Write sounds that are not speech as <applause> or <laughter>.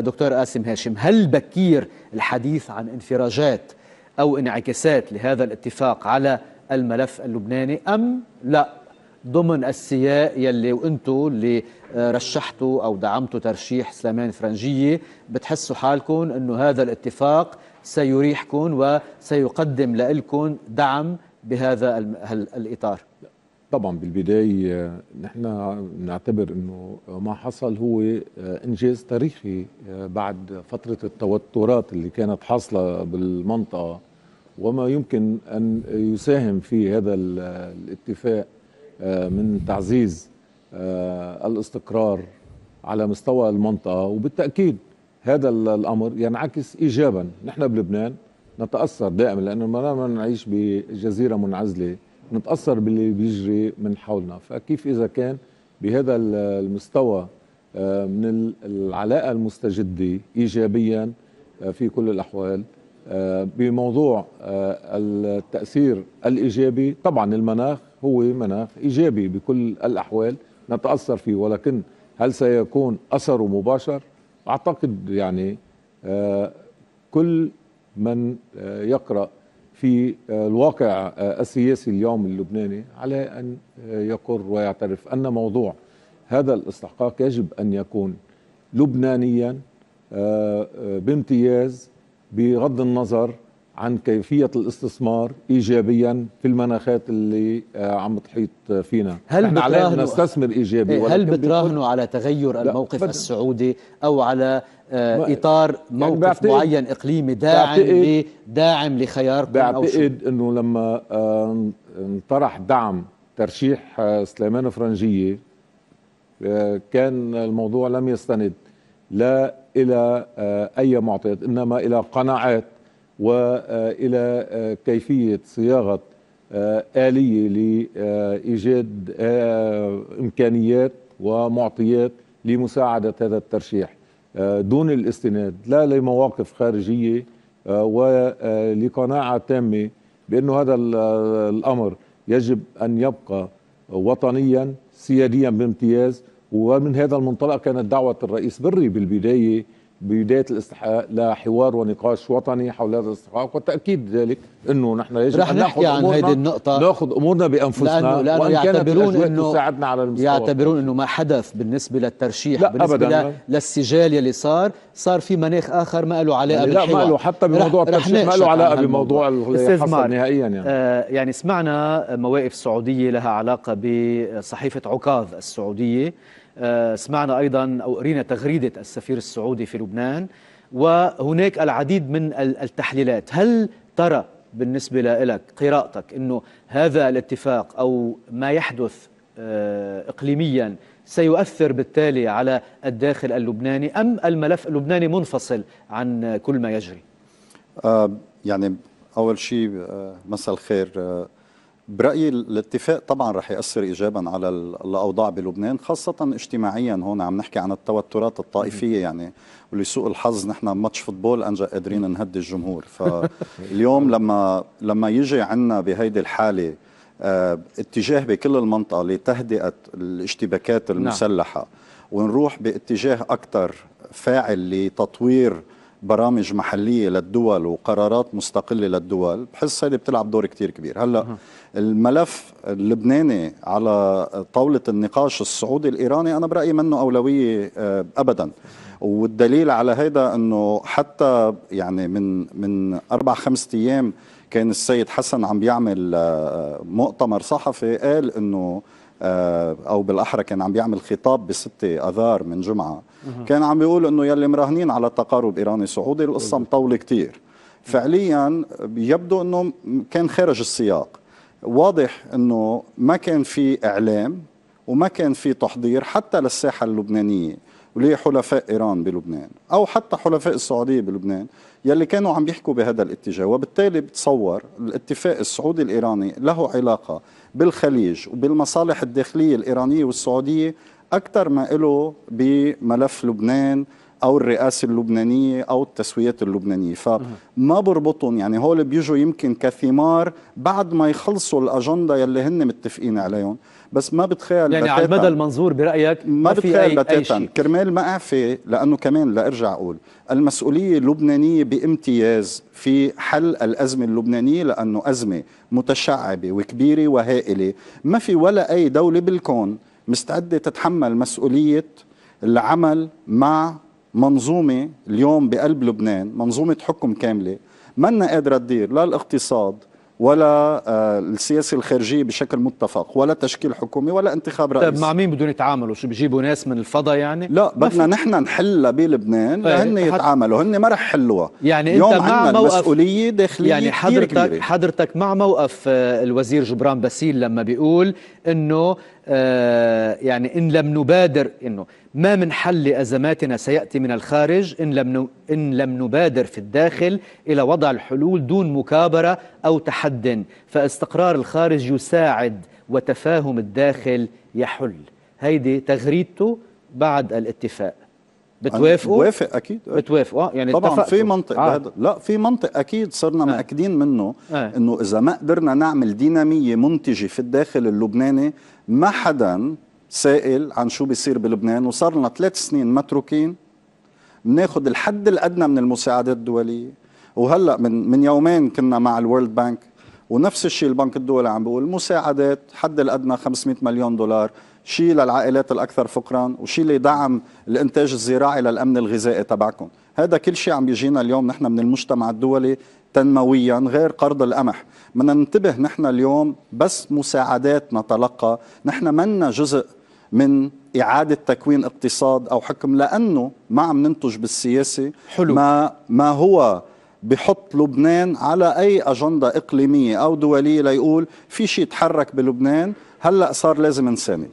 دكتور قاسم هاشم هل بكير الحديث عن انفراجات أو انعكاسات لهذا الاتفاق على الملف اللبناني أم لا ضمن السياق يلي وانتو اللي رشحتوا او دعمتوا ترشيح سليمان فرنجيه بتحسوا حالكم انه هذا الاتفاق سيريحكم وسيقدم لكم دعم بهذا الاطار طبعا بالبداية نحن نعتبر أنه ما حصل هو آه، إنجاز تاريخي آه، بعد فترة التوترات اللي كانت حاصلة بالمنطقة وما يمكن أن يساهم في هذا الاتفاق آه، من تعزيز الاستقرار على مستوى المنطقة وبالتأكيد هذا الأمر ينعكس إيجابا نحن بلبنان نتأثر دائما لأنه ما نعيش بجزيرة منعزلة نتاثر باللي بيجري من حولنا فكيف اذا كان بهذا المستوى آه، من العلاقه المستجده ايجابيا آه، في كل الاحوال آه، بموضوع التاثير الايجابي طبعا المناخ هو مناخ ايجابي بكل الاحوال نتاثر فيه ولكن هل سيكون اثره مباشر اعتقد يعني كل من يقرأ في آه، الواقع آه، السياسي اليوم اللبناني على أن آه، يقر ويعترف أن موضوع هذا الاستحقاق يجب أن يكون لبنانيا بامتياز بغض النظر عن كيفية الاستثمار إيجابيا في المناخات اللي آه، عم تحيط فينا هل بتراهنوا نستثمر إيجابي إيه، هل بتراهنوا على تغير الموقف السعودي أو على آه، يعني إطار موقف يعني معين إقليمي داعم داعم لخياركم بعتقد أنه لما آه، انطرح دعم ترشيح سليمان فرنجية كان الموضوع لم يستند لا إلى أي معطيات إنما إلى قناعات والى آه، كيفيه صياغه آه، اليه لايجاد آه، امكانيات ومعطيات لمساعده هذا الترشيح دون الاستناد لا لمواقف خارجيه ولقناعه تامه بانه هذا الامر يجب ان يبقى وطنيا سياديا بامتياز ومن هذا المنطلق كانت دعوه الرئيس بري بالبدايه ببدايه الاستحقاق لحوار ونقاش وطني حول هذا الاستحقاق والتاكيد ذلك انه نحن يجب رح ان نحكي عن هذه النقطة ناخذ امورنا بانفسنا لأنه, لأنه وان يعتبرون انه تساعدنا على المستوى يعتبرون انه ما حدث بالنسبة للترشيح لا بالنسبة أبداً للسجال يلي صار صار في مناخ اخر ما له علاقة يعني بالحوار لا ما له حتى بموضوع الترشيح ما له علاقة بموضوع اللي نهائيا يعني آه يعني سمعنا مواقف سعودية لها علاقة بصحيفة عكاظ السعودية آه، سمعنا أيضا أو قرينا تغريدة السفير السعودي في لبنان وهناك العديد من التحليلات هل ترى بالنسبة لك قراءتك أنه هذا الاتفاق أو ما يحدث آه، إقليميا سيؤثر بالتالي على الداخل اللبناني أم الملف اللبناني منفصل عن كل ما يجري؟ آه، يعني أول شيء مساء الخير برايي الاتفاق طبعا رح ياثر ايجابا على الاوضاع بلبنان خاصه اجتماعيا هون عم نحكي عن التوترات الطائفيه يعني ولسوء الحظ نحن ماتش فوتبول انجا قادرين نهدي الجمهور <laughs> فاليوم لما لما يجي عنا بهيدي الحاله آه، اتجاه بكل المنطقه لتهدئه الاشتباكات نعم. المسلحه ونروح باتجاه اكثر فاعل لتطوير برامج محلية للدول وقرارات مستقلة للدول بحس هيدي بتلعب دور كتير كبير هلأ الملف اللبناني على طاولة النقاش السعودي الإيراني أنا برأيي منه أولوية آه، أبدا والدليل على هذا أنه حتى يعني من, من أربع خمسة أيام كان السيد حسن عم بيعمل آه، مؤتمر صحفي قال أنه آه، او بالاحرى كان عم بيعمل خطاب ب 6 اذار من جمعه كان عم بيقول انه يلي مراهنين على تقارب ايراني سعودي القصه مطوله كثير فعليا يبدو انه كان خارج السياق واضح انه ما كان في اعلام وما كان في تحضير حتى للساحه اللبنانيه حلفاء ايران بلبنان او حتى حلفاء السعوديه بلبنان يلي كانوا عم بيحكوا بهذا الاتجاه وبالتالي بتصور الاتفاق السعودي الايراني له علاقه بالخليج وبالمصالح الداخليه الايرانيه والسعوديه اكثر ما له بملف لبنان او الرئاسه اللبنانيه او التسويات اللبنانيه فما بربطهم يعني هول بيجوا يمكن كثمار بعد ما يخلصوا الاجنده يلي هن متفقين عليهم بس ما بتخيل يعني بتاتا. على المدى المنظور برايك ما, ما في بتخيل أي بتاتا شيء كرمال ما اعفي لانه كمان لارجع اقول المسؤوليه اللبنانيه بامتياز في حل الازمه اللبنانيه لانه ازمه متشعبه وكبيره وهائله ما في ولا اي دوله بالكون مستعده تتحمل مسؤوليه العمل مع منظومة اليوم بقلب لبنان منظومة حكم كاملة منا قادرة تدير لا الاقتصاد ولا آه، السياسة الخارجية بشكل متفق ولا تشكيل حكومي ولا انتخاب طيب، رئيس طيب مع مين بدهم يتعاملوا شو بيجيبوا ناس من الفضاء يعني لا بدنا نحن نحلها بلبنان طيب، لهن يتعاملوا هن ما رح يحلوها يعني انت مع موقف مسؤولية داخلية يعني حضرتك كبيرة. حضرتك مع موقف آه، الوزير جبران باسيل لما بيقول انه آه، يعني إن لم نبادر إنه ما من حل لازماتنا سيأتي من الخارج إن لم إن لم نبادر في الداخل إلى وضع الحلول دون مكابرة أو تحد فاستقرار الخارج يساعد وتفاهم الداخل يحل هيدي تغريدته بعد الاتفاق بتوافقوا بوافق اكيد بتوافقوا اه يعني طبعا في منطق آه. لا في منطق اكيد صرنا آه. مأكدين منه آه. انه اذا ما قدرنا نعمل ديناميه منتجه في الداخل اللبناني ما حدا سائل عن شو بيصير بلبنان وصار لنا ثلاث سنين متروكين بناخذ الحد الادنى من المساعدات الدوليه وهلا من من يومين كنا مع الورلد بانك ونفس الشيء البنك الدولي عم بيقول مساعدات حد الادنى 500 مليون دولار شيء للعائلات الأكثر فقرا وشيء لدعم الإنتاج الزراعي للأمن الغذائي تبعكم هذا كل شيء عم بيجينا اليوم نحن من المجتمع الدولي تنمويا غير قرض القمح بدنا ننتبه نحن اليوم بس مساعدات نتلقى نحن منا جزء من إعادة تكوين اقتصاد أو حكم لأنه ما عم ننتج بالسياسة حلو. ما, ما هو بحط لبنان على أي أجندة إقليمية أو دولية ليقول في شيء تحرك بلبنان هلأ صار لازم نساند